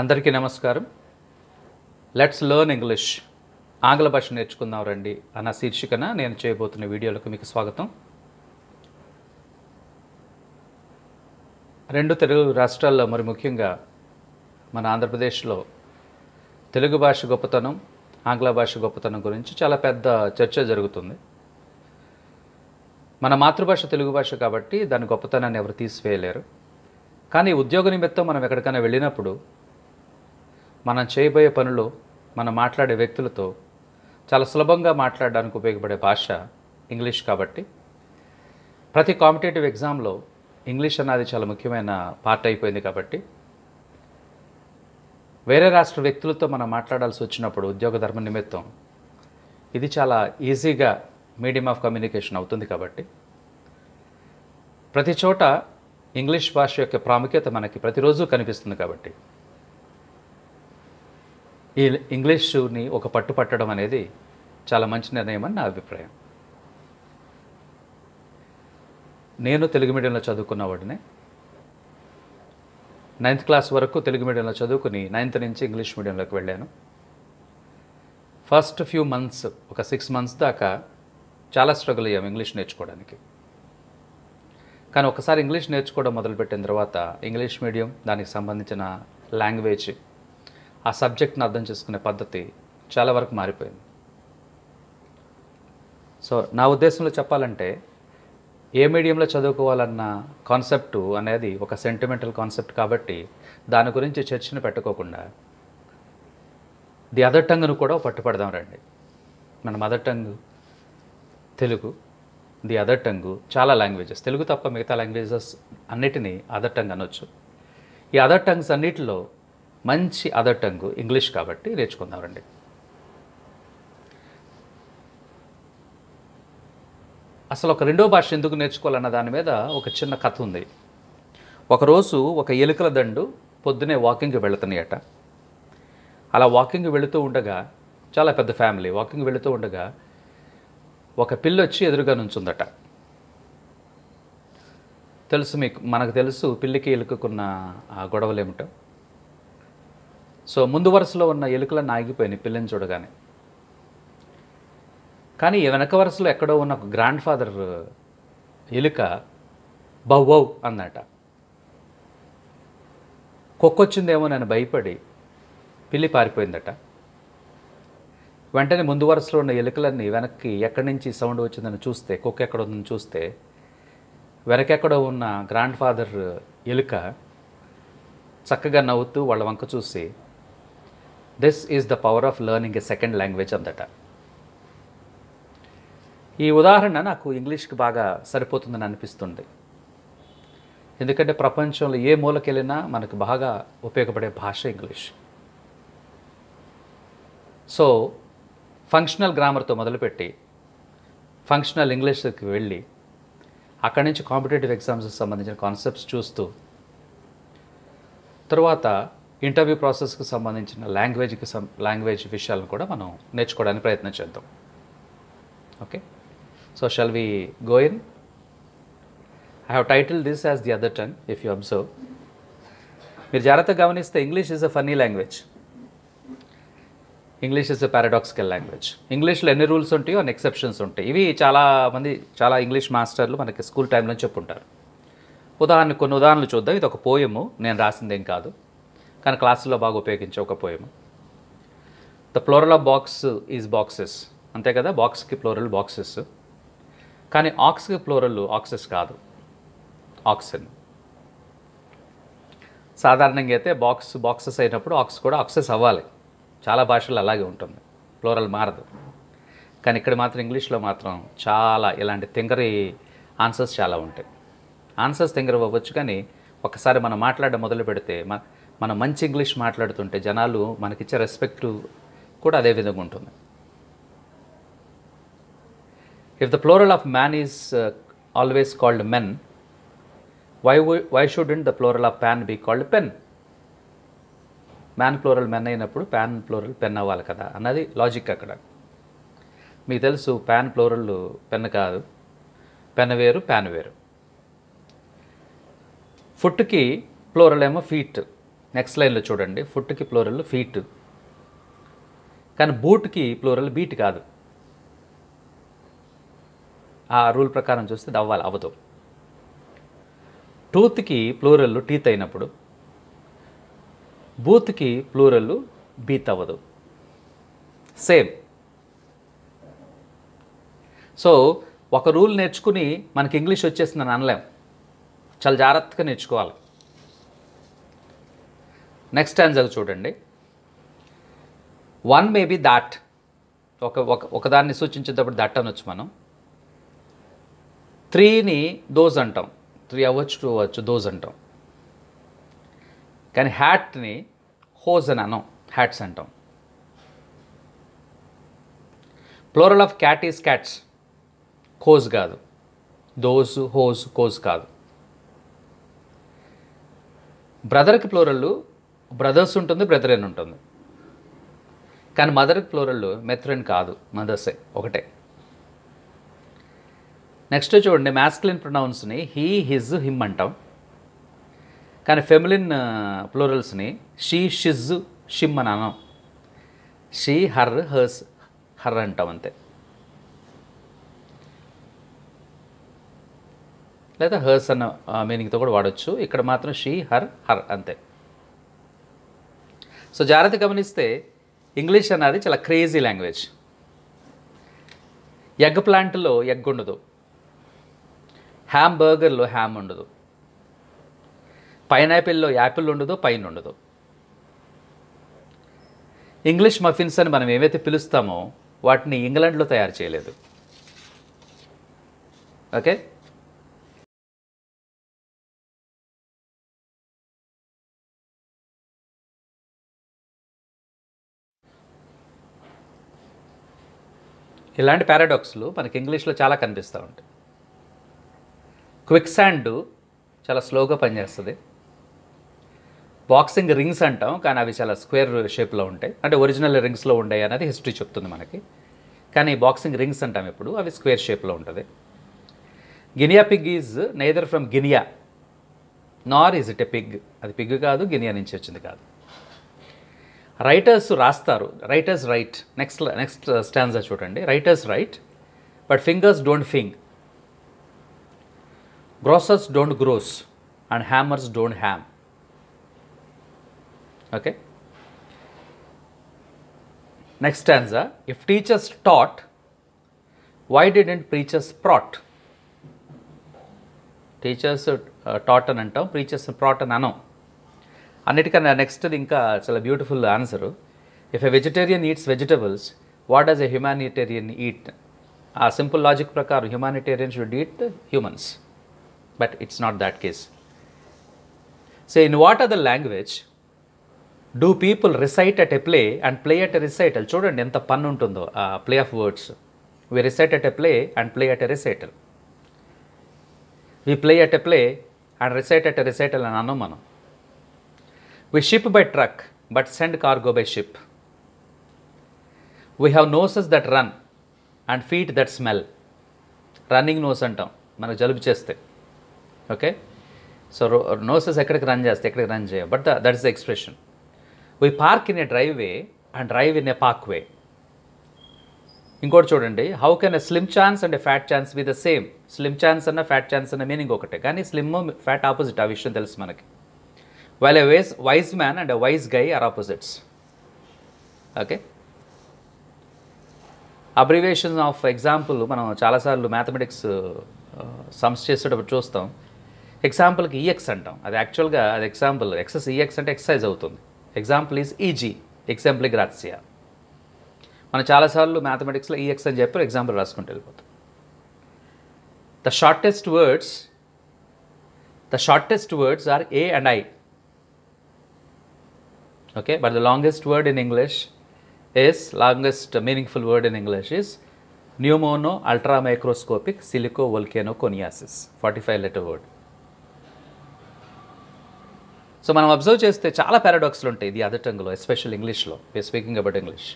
అందరికీ నమస్కారం let's learn English ఆంగ్ల భాష నేర్చుకుందాం రండి అన్న శీర్షికన నేను చేయబోతున్న వీడియోలకు మీకు స్వాగతం రెండు తెలుగు రాష్ట్రాల్లో మరి ముఖ్యంగా మన ఆంధ్రప్రదేశ్లో తెలుగు భాష గొప్పతనం ఆంగ్ల భాష గొప్పతనం గురించి చాలా పెద్ద చర్చ జరుగుతుంది మన మాతృభాష తెలుగు భాష కాబట్టి దాని గొప్పతనాన్ని ఎవరు తీసివేయలేరు కానీ ఉద్యోగ నిమిత్తం మనం ఎక్కడికైనా వెళ్ళినప్పుడు మనం చేయబోయే పనులు మనం మాట్లాడే వ్యక్తులతో చాలా సులభంగా మాట్లాడడానికి ఉపయోగపడే భాష ఇంగ్లీష్ కాబట్టి ప్రతి కాంపిటేటివ్ ఎగ్జామ్లో ఇంగ్లీష్ అన్నది చాలా ముఖ్యమైన పార్ట్ అయిపోయింది కాబట్టి వేరే రాష్ట్ర వ్యక్తులతో మనం మాట్లాడాల్సి వచ్చినప్పుడు ఉద్యోగ ధర్మ నిమిత్తం ఇది చాలా ఈజీగా మీడియం ఆఫ్ కమ్యూనికేషన్ అవుతుంది కాబట్టి ప్రతి చోట ఇంగ్లీష్ భాష యొక్క ప్రాముఖ్యత మనకి ప్రతిరోజు కనిపిస్తుంది కాబట్టి ఈ ఇంగ్లీషుని ఒక పట్టు పట్టడం అనేది చాలా మంచి నిర్ణయం అని నా అభిప్రాయం నేను తెలుగు మీడియంలో వాడిని నైన్త్ క్లాస్ వరకు తెలుగు మీడియంలో చదువుకుని నైన్త్ నుంచి ఇంగ్లీష్ మీడియంలోకి వెళ్ళాను ఫస్ట్ ఫ్యూ మంత్స్ ఒక సిక్స్ మంత్స్ దాకా చాలా స్ట్రగుల్ అయ్యాము ఇంగ్లీష్ నేర్చుకోవడానికి కానీ ఒకసారి ఇంగ్లీష్ నేర్చుకోవడం మొదలుపెట్టిన తర్వాత ఇంగ్లీష్ మీడియం దానికి సంబంధించిన లాంగ్వేజ్ ఆ సబ్జెక్ట్ని అర్థం చేసుకునే పద్ధతి చాలా వరకు మారిపోయింది సో నా ఉద్దేశంలో చెప్పాలంటే ఏ మీడియంలో చదువుకోవాలన్న కాన్సెప్టు అనేది ఒక సెంటిమెంటల్ కాన్సెప్ట్ కాబట్టి దాని గురించి చర్చను పెట్టుకోకుండా ది అదర్ టంగ్ను కూడా పట్టుపడదాం రండి మన mother tongue Telugu the other tongue చాలా లాంగ్వేజెస్ తెలుగు తప్ప మిగతా లాంగ్వేజెస్ అన్నిటినీ అదర్ టంగ్ అనొచ్చు ఈ అదర్ టంగ్స్ అన్నిటిలో మంచి అదర్ టంగ్ ఇంగ్లీష్ కాబట్టి నేర్చుకుందామండి అసలు ఒక రెండో భాష ఎందుకు నేర్చుకోవాలన్న దాని మీద ఒక చిన్న కథ ఉంది ఒకరోజు ఒక ఎలుకల దండు పొద్దునే వాకింగ్కి వెళుతున్నాయట అలా వాకింగ్ వెళుతూ ఉండగా చాలా పెద్ద ఫ్యామిలీ వాకింగ్ వెళుతూ ఉండగా ఒక పిల్లొచ్చి ఎదురుగా నుంచుందట తెలుసు మీకు మనకు తెలుసు పిల్లికి ఎలుకకున్న ఏమిటో సో ముందు వరుసలో ఉన్న ఎలుకలను ఆగిపోయినాయి పిల్లని చూడగానే కానీ వెనక వరుసలో ఎక్కడో ఉన్న ఒక గ్రాండ్ ఫాదర్ ఎలుక బవ్వౌ అన్నట కుక్కొచ్చిందేమో నేను భయపడి పిల్లి పారిపోయిందట వెంటనే ముందు వరుసలో ఉన్న ఎలుకలన్నీ వెనక్కి ఎక్కడి నుంచి సౌండ్ వచ్చిందని చూస్తే కుక్క ఎక్కడ ఉందని చూస్తే వెనకెక్కడో ఉన్న గ్రాండ్ ఫాదర్ ఎలుక చక్కగా నవ్వుతూ వాళ్ళ వంక చూసి this is the power of learning a second language అందట ఈ ఉదాహరణ నాకు ఇంగ్లీష్కి బాగా సరిపోతుందని అనిపిస్తుంది ఎందుకంటే ప్రపంచంలో ఏ మూలకెళ్ళినా మనకు బాగా ఉపయోగపడే భాష ఇంగ్లీష్ సో ఫంక్షనల్ గ్రామర్తో మొదలుపెట్టి ఫంక్షనల్ ఇంగ్లీష్కి వెళ్ళి అక్కడి నుంచి కాంపిటేటివ్ ఎగ్జామ్స్కి సంబంధించిన కాన్సెప్ట్స్ చూస్తూ తర్వాత ఇంటర్వ్యూ ప్రాసెస్కి సంబంధించిన లాంగ్వేజ్కి సం లాంగ్వేజ్ విషయాలను కూడా మనం నేర్చుకోవడానికి ప్రయత్నం చేద్దాం okay so shall we go in I have title this as the other tongue if you observe మీరు జాగ్రత్తగా గమనిస్తే English is a funny language English is a paradoxical language ఇంగ్లీష్లో ఎన్ని రూల్స్ ఉంటాయో అన్ని ఎక్సెప్షన్స్ ఉంటాయి ఇవి చాలా మంది చాలా ఇంగ్లీష్ మాస్టర్లు మనకి స్కూల్ టైంలో చెప్పుంటారు ఉదాహరణ కొన్ని ఉదాహరణలు చూద్దాం ఇది ఒక పోయము నేను రాసిందేం కాదు కానీ క్లాసుల్లో బాగా ఉపయోగించకపోయాము the plural of box is boxes అంతే కదా బాక్స్కి ఫ్లోరల్ బాక్సెస్ కానీ ఆక్స్కి ఫ్లోరల్ ఆక్సెస్ కాదు ఆక్సిజన్ సాధారణంగా అయితే బాక్స్ బాక్సెస్ అయినప్పుడు ఆక్స్ కూడా ఆక్సెస్ అవ్వాలి చాలా భాషల్లో అలాగే ఉంటుంది ఫ్లోరల్ మారదు కానీ ఇక్కడ మాత్రం ఇంగ్లీష్లో మాత్రం చాలా ఇలాంటి తింగరి ఆన్సర్స్ చాలా ఉంటాయి ఆన్సర్స్ తింగరి అవ్వచ్చు కానీ ఒకసారి మనం మాట్లాడడం మొదలు పెడితే మనం మంచి ఇంగ్లీష్ మాట్లాడుతుంటే జనాలు మనకిచ్చే రెస్పెక్ట్ కూడా అదే విధంగా ఉంటుంది if the plural of man is always called men why why in the plural of pan be called pen man plural men అయినప్పుడు ప్యాన్ ఫ్లోరల్ పెన్ అవ్వాలి కదా అన్నది లాజిక్ అక్కడ మీకు తెలుసు ప్యాన్ ఫ్లోరల్ పెన్ కాదు పెన్ వేరు ప్యాన్ వేరు ఫుట్కి ఫ్లోరల్ ఏమో ఫీట్ నెక్స్ట్ లైన్లో చూడండి ఫుట్కి ప్లోరల్ ఫీట్ కానీ బూట్కి ప్లోరల్ బీట్ కాదు ఆ రూల్ ప్రకారం చూస్తే దవ్వాలి అవ్వదు టూత్కి ప్లూరల్ టీత్ అయినప్పుడు బూత్కి ప్లూరల్ బీత్ అవ్వదు సేమ్ సో ఒక రూల్ నేర్చుకుని మనకి ఇంగ్లీష్ వచ్చేసిందని అనలేం చాలా జాగ్రత్తగా నేర్చుకోవాలి నెక్స్ట్ ఆన్సర్ చూడండి వన్ మేబీ దాట్ ఒక ఒకదాన్ని సూచించేటప్పుడు దట్ అనొచ్చు మనం త్రీని దోజ్ అంటాం త్రీ అవ్వచ్చు టూ అవ్వచ్చు దోజ్ అంటాం కానీ హ్యాట్ని హోజ్ అని అనం హ్యాట్స్ అంటాం plural of cat is cats cose కాదు దోజ్ హోజ్ కోజ్ కాదు బ్రదర్కి ప్లోరల్ బ్రదర్స్ ఉంటుంది బ్రదరెన్ ఉంటుంది కానీ మదర్ ఫ్లోరల్ మెథ్రెన్ కాదు మదర్సే ఒకటే నెక్స్ట్ చూడండి మ్యాస్క్లిన్ ప్రొనౌన్స్ని హీ హిజ్ హిమ్ అంటాం కానీ ఫెమిలిన్ ఫ్లోరల్స్ని షీ షిజ్ షిమ్ అని అనం షీ హర్ హర్స్ హర్ అంటాం అంతే లేదా హర్స్ అన్న మీనింగ్తో కూడా వాడచ్చు ఇక్కడ మాత్రం షీ హర్ హర్ అంతే సో జాగ్రత్త గమనిస్తే ఇంగ్లీష్ అన్నది చాలా క్రేజీ లాంగ్వేజ్ ఎగ్ ప్లాంట్లో ఎగ్ ఉండదు హ్యామ్ బర్గర్లో హ్యామ్ ఉండదు పైనాపిల్లో యాపిల్ ఉండదు పైన్ ఉండదు ఇంగ్లీష్ మఫిన్స్ అని మనం ఏవైతే పిలుస్తామో వాటిని ఇంగ్లాండ్లో తయారు చేయలేదు ఓకే ఇలాంటి పారాడాక్స్లు మనకి ఇంగ్లీష్లో చాలా కనిపిస్తూ ఉంటాయి క్విక్ శాండ్ చాలా స్లోగా పనిచేస్తుంది బాక్సింగ్ రింగ్స్ అంటాం కానీ అవి చాలా స్క్వేర్ షేప్లో ఉంటాయి అంటే ఒరిజినల్ రింగ్స్లో ఉండే అనేది హిస్టరీ చెప్తుంది మనకి కానీ బాక్సింగ్ రింగ్స్ అంటాం ఎప్పుడు అవి స్క్వేర్ షేప్లో ఉంటుంది guinea pig is neither from Guinea nor is it a pig అది పిగ్ కాదు గినియా నుంచి వచ్చింది కాదు రైటర్స్ రాస్తారు writers write next next stanza చూడండి writers write but fingers don't fing grocers don't grose and hammers don't ham okay next stanza if teachers taught why didn't preachers praught teachers taught అని అంటాం preachers Pratt అని అనం అన్నిటికన్నా next ఇంకా చాలా beautiful answer if a vegetarian eats vegetables what does a humanitarian eat ఆ simple logic ప్రకారం humanitarian should eat humans but it's not that case so in what the language do people recite at a play and play at a recital చూడండి ఎంత pun ఉంటుందో ఆ play of words we recite at a play and play at a recital we play at a play and recite at a recital అని అన్నాం మనం we ship by truck but send cargo by ship We have noses that run and feet that smell running nose అంటాం మనకు జలుబు చేస్తే okay so noses ఎక్కడికి run చేస్తే ఎక్కడికి రన్ చేయ but that is the expression we park in a driveway and drive in a parkway ఇంకోటి చూడండి how can a slim chance and fat chance be the same slim chance అన్న fat chance అన్న meaning ఒకటే కానీ slim fat opposite ఆ విషయం తెలుసు మనకి while a wise wise man and a wise guy are opposites okay abbreviation of example మనం చాలాసార్లు మ్యాథమెటిక్స్ సమ్స్ uh, చేసేటప్పుడు చూస్తాం ఎగ్జాంపుల్కి ఈఎక్స్ e అంటాం అది యాక్చువల్గా అది ఎగ్జాంపుల్ ఎక్సెస్ ఈఎక్స్ అంటే ఎక్ససైజ్ అవుతుంది ఎగ్జాంపుల్ ఈజ్ ఈజీ ఎగ్జాంపుల్ గ్రాసియా మనం చాలాసార్లు మ్యాథమెటిక్స్లో ఈఎక్స్ e అని చెప్పి ఎగ్జాంపుల్ రాసుకుంటూ వెళ్ళిపోతాం the shortest words the shortest words are A and I okay but the longest word in english is longest meaningful word in english is pneumono ultramicroscopic silicovolcanoconiasis 45 letter word so మనం observe చేస్తే చాలా పారాడాక్స్లు ఉంటాయి ఇది other టంగ్లో especial ఇంగ్లీష్లో we are speaking about English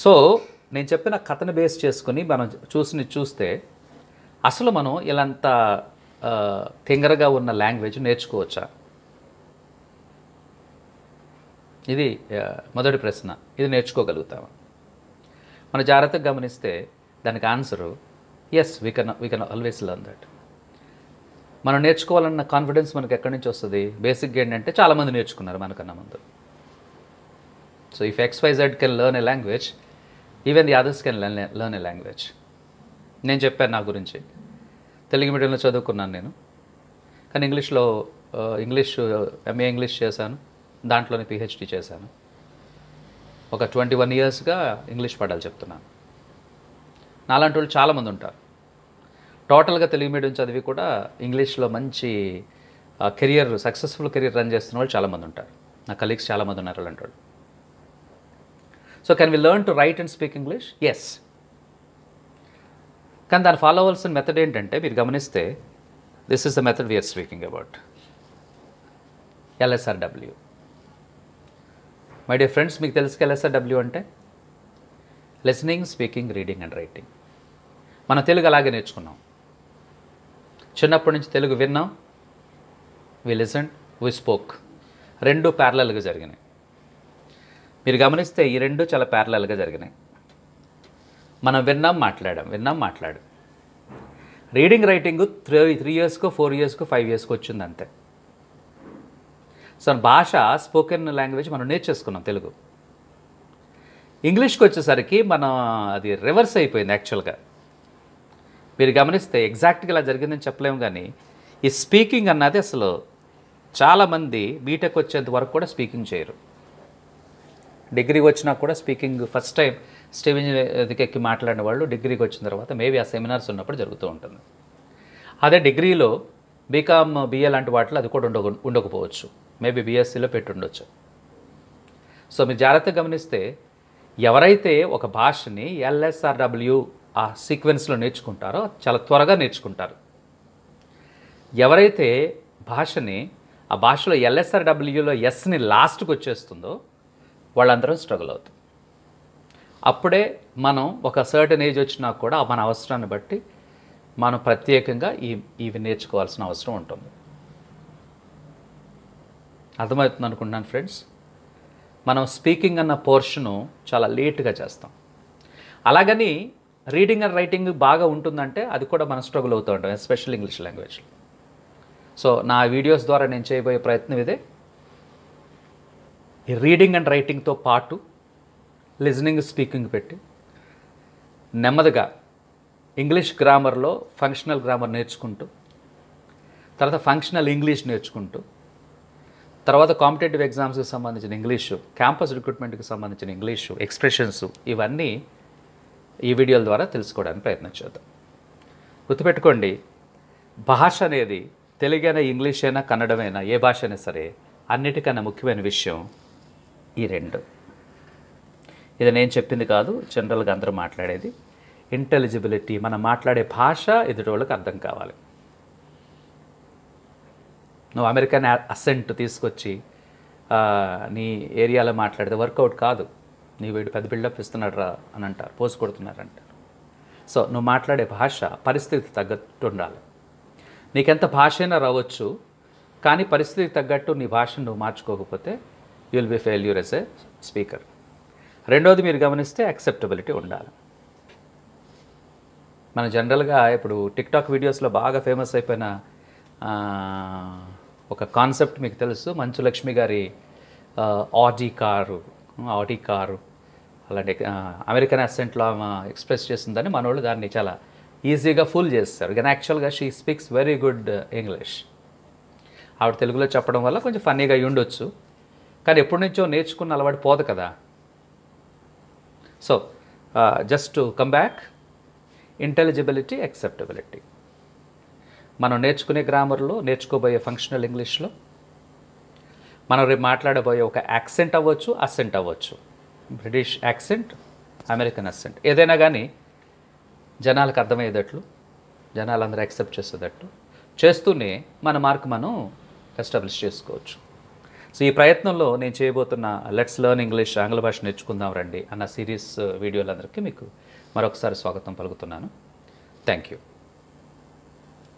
so నేను చెప్పిన కథను బేస్ చేసుకుని మనం చూసి చూస్తే అసలు మనం ఇలాంత తింగరగా ఉన్న లాంగ్వేజ్ నేర్చుకోవచ్చా ఇది మొదటి ప్రశ్న ఇది నేర్చుకోగలుగుతాము మన జాగ్రత్తగా గమనిస్తే దానికి answer yes we can we can always learn that మనం నేర్చుకోవాలన్న కాన్ఫిడెన్స్ మనకి ఎక్కడి నుంచి వస్తుంది బేసిక్గా ఏంటంటే చాలామంది నేర్చుకున్నారు మనకన్నా ముందు so if X Y Z can learn a language even the others can learn learn a language నేను చెప్పాను నా గురించి తెలుగు మీడియంలో చదువుకున్నాను నేను కానీ ఇంగ్లీష్లో ఇంగ్లీష్ ఎంఏ ఇంగ్లీష్ చేశాను దాంట్లోనే పిహెచ్డి చేశాను ఒక ట్వంటీ వన్ ఇయర్స్గా ఇంగ్లీష్ పాఠాలు చెప్తున్నాను నాలాంటి వాళ్ళు చాలామంది ఉంటారు టోటల్గా తెలుగు మీడియం చదివి కూడా ఇంగ్లీష్లో మంచి కెరియర్ సక్సెస్ఫుల్ కెరియర్ రన్ చేస్తున్న వాళ్ళు చాలామంది ఉంటారు నా కలీగ్స్ చాలామంది ఉన్నారు అలాంటి వాళ్ళు so can we learn to write and speak English yes కానీ దాన్ని ఫాలో అవ్వాల్సిన మెథడ్ ఏంటంటే మీరు గమనిస్తే this is the method we are speaking about L S R W my dear friends మీకు సార్ డబ్ల్యూ అంటే listening speaking reading and writing మనం తెలుగు అలాగే నేర్చుకున్నాం చిన్నప్పటి నుంచి తెలుగు విన్నాం వి లిసన్ వి స్పోక్ రెండు ప్యారలల్గా జరిగినాయి మీరు గమనిస్తే ఈ రెండు చాలా ప్యారలల్గా జరిగినాయి మనం విన్నాం మాట్లాడాం విన్నాం మాట్లాడాం రీడింగ్ రైటింగ్ త్రీ త్రీ ఇయర్స్కో ఫోర్ ఇయర్స్కో ఫైవ్ ఇయర్స్కి వచ్చింది అంతే సో భాష స్పోకెన్ లాంగ్వేజ్ మనం నేర్చేసుకున్నాం తెలుగు ఇంగ్లీష్కి వచ్చేసరికి మనం అది రివర్స్ అయిపోయింది యాక్చువల్గా మీరు గమనిస్తే ఎగ్జాక్ట్గా ఇలా జరిగిందని చెప్పలేము కానీ ఈ స్పీకింగ్ అన్నది అసలు చాలామంది బీటెక్ వచ్చేంత వరకు కూడా స్పీకింగ్ చేయరు డిగ్రీకి వచ్చినా కూడా స్పీకింగ్ ఫస్ట్ టైం స్టేజ్ ఎక్కి మాట్లాడిన వాళ్ళు డిగ్రీకి వచ్చిన తర్వాత మేబీ ఆ సెమినార్స్ ఉన్నప్పుడు జరుగుతూ ఉంటుంది అదే డిగ్రీలో బీకామ్ బిఏ లాంటి వాటిలో అది కూడా ఉండక ఉండకపోవచ్చు మేబీ బీఎస్సీలో పెట్టుండొచ్చు సో మీరు జాగ్రత్తగా గమనిస్తే ఎవరైతే ఒక భాషని ఎల్ఎస్ఆర్డబ్ల్యూ ఆ సీక్వెన్స్లో నేర్చుకుంటారో చాలా త్వరగా నేర్చుకుంటారు ఎవరైతే భాషని ఆ భాషలో ఎల్ఎస్ఆర్డబ్ల్యూలో ఎస్ని లాస్ట్కి వచ్చేస్తుందో వాళ్ళందరం స్ట్రగుల్ అవుతుంది అప్పుడే మనం ఒక సర్టన్ ఏజ్ వచ్చినా కూడా మన అవసరాన్ని బట్టి మనం ప్రత్యేకంగా ఈ ఇవి నేర్చుకోవాల్సిన అవసరం ఉంటుంది అర్థమవుతుంది అనుకుంటున్నాను ఫ్రెండ్స్ మనం స్పీకింగ్ అన్న పోర్షను చాలా లేట్గా చేస్తాం అలాగని రీడింగ్ అండ్ రైటింగ్ బాగా ఉంటుందంటే అది కూడా మనం స్ట్రగుల్ అవుతూ ఉంటాం ఎస్పెషల్ ఇంగ్లీష్ లాంగ్వేజ్లో సో నా వీడియోస్ ద్వారా నేను చేయబోయే ప్రయత్నం ఇదే ఈ రీడింగ్ అండ్ రైటింగ్తో పాటు లిజనింగ్ స్పీకింగ్ పెట్టి నెమ్మదిగా ఇంగ్లీష్ గ్రామర్లో ఫంక్షనల్ గ్రామర్ నేర్చుకుంటూ తర్వాత ఫంక్షనల్ ఇంగ్లీష్ నేర్చుకుంటూ తర్వాత కాంపిటేటివ్ ఎగ్జామ్స్కి సంబంధించిన ఇంగ్లీషు క్యాంపస్ రిక్రూట్మెంట్కి సంబంధించిన ఇంగ్లీషు ఎక్స్ప్రెషన్స్ ఇవన్నీ ఈ వీడియోల ద్వారా తెలుసుకోవడానికి ప్రయత్నం చేద్దాం గుర్తుపెట్టుకోండి భాష అనేది తెలుగైనా ఇంగ్లీష్ అయినా కన్నడమైనా ఏ భాష అయినా సరే అన్నిటికన్నా ముఖ్యమైన విషయం ఈ రెండు ఇది నేను చెప్పింది కాదు జనరల్గా అందరూ మాట్లాడేది ఇంటెలిజిబిలిటీ మనం మాట్లాడే భాష ఎదుటి వాళ్ళకి అర్థం కావాలి నువ్వు అమెరికన్ అసెంట్ తీసుకొచ్చి నీ ఏరియాలో మాట్లాడితే వర్కౌట్ కాదు నీ వీడు పెద్ద బిల్డప్ ఇస్తున్నాడు రా అని అంటారు పోసు కొడుతున్నారు అంటారు సో నువ్వు మాట్లాడే భాష పరిస్థితి తగ్గట్టు ఉండాలి నీకెంత భాషైనా రావచ్చు కానీ పరిస్థితికి తగ్గట్టు నీ భాషను నువ్వు మార్చుకోకపోతే you will be failure as a speaker రెండోది మీరు గమనిస్తే యాక్సెప్టబిలిటీ ఉండాలి మన జనరల్గా ఇప్పుడు టిక్టాక్ వీడియోస్లో బాగా ఫేమస్ అయిపోయిన ఒక కాన్సెప్ట్ మీకు తెలుసు మంచు లక్ష్మి గారి ఆడీ కారు ఆడీ కారు అలాంటి అమెరికన్ అసెంట్లో ఆమె ఎక్స్ప్రెస్ చేసిందని వాళ్ళు దాన్ని చాలా ఈజీగా ఫుల్ చేస్తారు కానీ యాక్చువల్గా she speaks very good English ఆవిడ తెలుగులో చెప్పడం వల్ల కొంచెం ఫన్నీగా ఉండొచ్చు కానీ ఎప్పటి నుంచో నేర్చుకున్న అలవాటు పోదు కదా so just come back intelligibility acceptability మనం నేర్చుకునే గ్రామర్లో నేర్చుకోబోయే ఫంక్షనల్ ఇంగ్లీష్లో మనం రేపు మాట్లాడబోయే ఒక యాక్సెంట్ అవ్వచ్చు అసెంట్ అవ్వచ్చు బ్రిటిష్ యాక్సెంట్ అమెరికన్ అసెంట్ ఏదైనా కానీ జనాలకు అర్థమయ్యేటట్లు జనాలందరూ యాక్సెప్ట్ చేసేటట్లు చేస్తూనే మన మార్క్ మనం ఎస్టాబ్లిష్ చేసుకోవచ్చు సో ఈ ప్రయత్నంలో నేను చేయబోతున్న లెట్స్ లెర్న్ ఇంగ్లీష్ ఆంగ్ల భాష నేర్చుకుందాం రండి అన్న సిరీస్ వీడియోలందరికీ uh, మీకు మరొకసారి స్వాగతం పలుకుతున్నాను థ్యాంక్ యూ